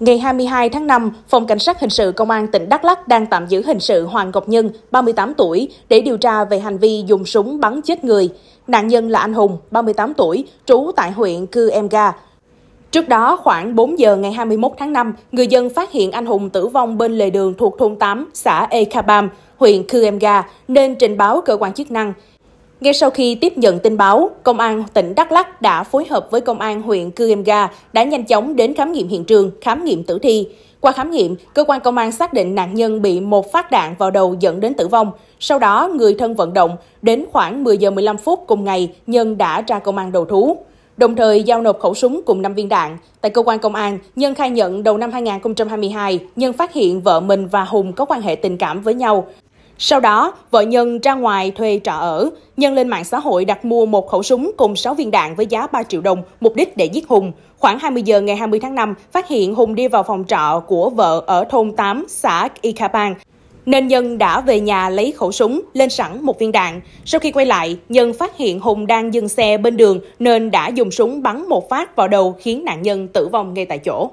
Ngày 22 tháng 5, Phòng Cảnh sát Hình sự Công an tỉnh Đắk Lắk đang tạm giữ hình sự Hoàng Ngọc Nhân, 38 tuổi, để điều tra về hành vi dùng súng bắn chết người. Nạn nhân là anh Hùng, 38 tuổi, trú tại huyện Cư Em Ga. Trước đó, khoảng 4 giờ ngày 21 tháng 5, người dân phát hiện anh Hùng tử vong bên lề đường thuộc thôn 8, xã Ekabam, huyện Cư Em Ga, nên trình báo cơ quan chức năng. Ngay sau khi tiếp nhận tin báo, Công an tỉnh Đắk Lắk đã phối hợp với Công an huyện Cư Em Ga đã nhanh chóng đến khám nghiệm hiện trường, khám nghiệm tử thi. Qua khám nghiệm, cơ quan công an xác định nạn nhân bị một phát đạn vào đầu dẫn đến tử vong. Sau đó, người thân vận động, đến khoảng 10 giờ 15 phút cùng ngày, Nhân đã ra công an đầu thú. Đồng thời giao nộp khẩu súng cùng 5 viên đạn. Tại cơ quan công an, Nhân khai nhận đầu năm 2022, Nhân phát hiện vợ mình và Hùng có quan hệ tình cảm với nhau. Sau đó, vợ Nhân ra ngoài thuê trọ ở. Nhân lên mạng xã hội đặt mua một khẩu súng cùng 6 viên đạn với giá 3 triệu đồng, mục đích để giết Hùng. Khoảng 20 giờ ngày 20 tháng 5, phát hiện Hùng đi vào phòng trọ của vợ ở thôn 8, xã Icapang. Nên Nhân đã về nhà lấy khẩu súng, lên sẵn một viên đạn. Sau khi quay lại, Nhân phát hiện Hùng đang dừng xe bên đường nên đã dùng súng bắn một phát vào đầu khiến nạn nhân tử vong ngay tại chỗ.